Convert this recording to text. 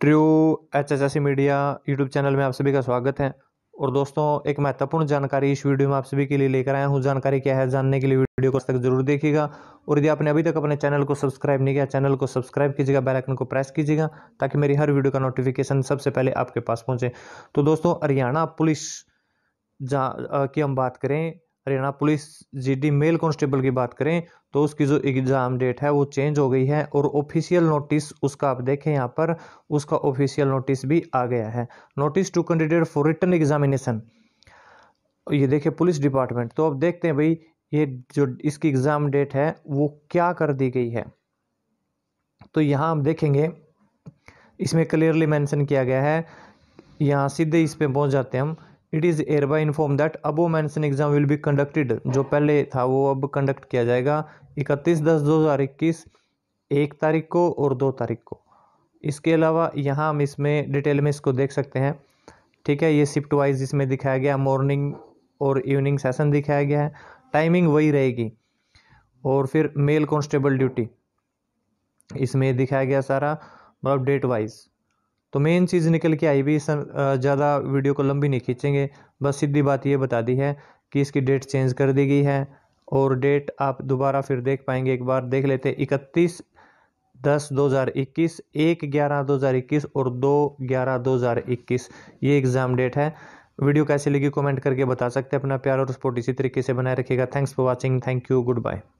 true H H S C media YouTube channel में आप सभी का स्वागत है और दोस्तों एक महत्वपूर्ण जानकारी इस वीडियो में आप सभी के लिए लेकर आया हूँ जानकारी क्या है जानने के लिए वीडियो को तक जरूर देखिएगा और यदि आपने अभी तक अपने चैनल को सब्सक्राइब नहीं किया चैनल को सब्सक्राइब कीजिएगा बेल आइकन को प्रेस कीजिएगा ताकि मेरी हर वीडियो का नोटिफिकेशन सबसे पहले आपके पास पहुँचे तो दोस्तों हरियाणा पुलिस जा की हम बात करें Haryana police GD male constable की बात करें तो उसकी जो एग्ज़ाम डेट है वो चेंज हो गई है और ऑफिशियल नोटिस उसका आप देखें यहाँ पर उसका ऑफिशियल नोटिस भी आ गया है notice to candidate for return examination ये देखिए पुलिस डिपार्टमेंट तो अब देखते हैं भाई ये जो इसकी एग्ज़ाम डेट है वो क्या कर दी गई है तो यहाँ हम देखेंगे इसमें क्लियरली मेंशन किया गया है यहाँ सीधे इस पर पहुँच जाते हैं हम it is hereby inform that above mentioned exam will be conducted जो पहले था वो अब कंडक्ट किया जाएगा इकतीस दस दो हज़ार इक्कीस एक तारीख को और दो तारीख को इसके अलावा यहाँ हम इसमें डिटेल में इसको देख सकते हैं ठीक है ये शिफ्ट वाइज इसमें दिखाया गया मॉर्निंग और इवनिंग सेशन दिखाया गया है टाइमिंग वही रहेगी और फिर मेल कॉन्स्टेबल ड्यूटी इसमें दिखाया गया सारा मतलब डेट वाइज तो मेन चीज़ निकल के आई भी ज़्यादा वीडियो को लंबी नहीं खींचेंगे बस सीधी बात ये बता दी है कि इसकी डेट चेंज कर दी गई है और डेट आप दोबारा फिर देख पाएंगे एक बार देख लेते इकतीस दस दो हज़ार इक्कीस एक ग्यारह दो हज़ार इक्कीस और दो ग्यारह दो हज़ार इक्कीस ये एग्ज़ाम डेट है वीडियो कैसी लगी कमेंट करके बता सकते हैं अपना प्यार और सपोर्ट इसी तरीके से बनाए रखिएगा thanks for watching thank you good bye